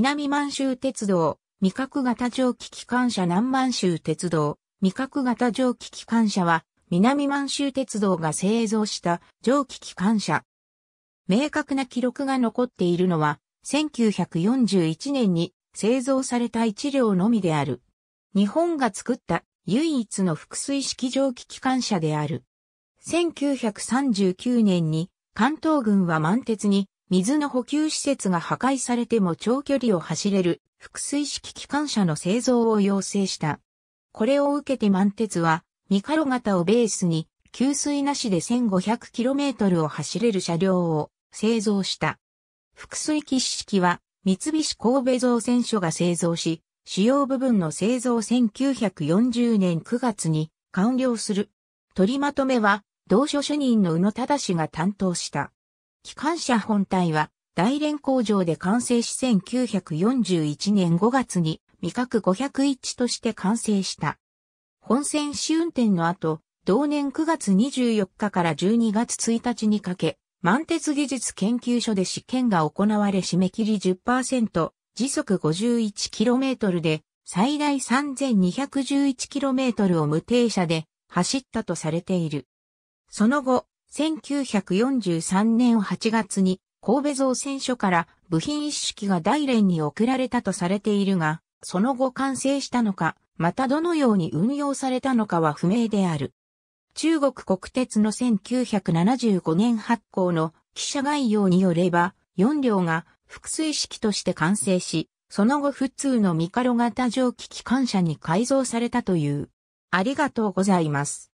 南満州鉄道、味覚型蒸気機関車南満州鉄道、味覚型蒸気機関車は、南満州鉄道が製造した蒸気機関車。明確な記録が残っているのは、1941年に製造された1両のみである。日本が作った唯一の複水式蒸気機関車である。1939年に関東軍は満鉄に水の補給施設が破壊されても長距離を走れる複水式機関車の製造を要請した。これを受けて満鉄は、ミカロ型をベースに、給水なしで 1500km を走れる車両を製造した。複水機式は、三菱神戸造船所が製造し、主要部分の製造1940年9月に完了する。取りまとめは、同書主任の宇野忠が担当した。機関車本体は大連工場で完成し1941年5月に味覚501として完成した。本線試運転の後、同年9月24日から12月1日にかけ、満鉄技術研究所で試験が行われ締め切り10%、時速 51km で最大 3211km を無停車で走ったとされている。その後、1943年8月に神戸造船所から部品一式が大連に送られたとされているが、その後完成したのか、またどのように運用されたのかは不明である。中国国鉄の1975年発行の記者概要によれば、4両が複水式として完成し、その後普通のミカロ型蒸気機関車に改造されたという。ありがとうございます。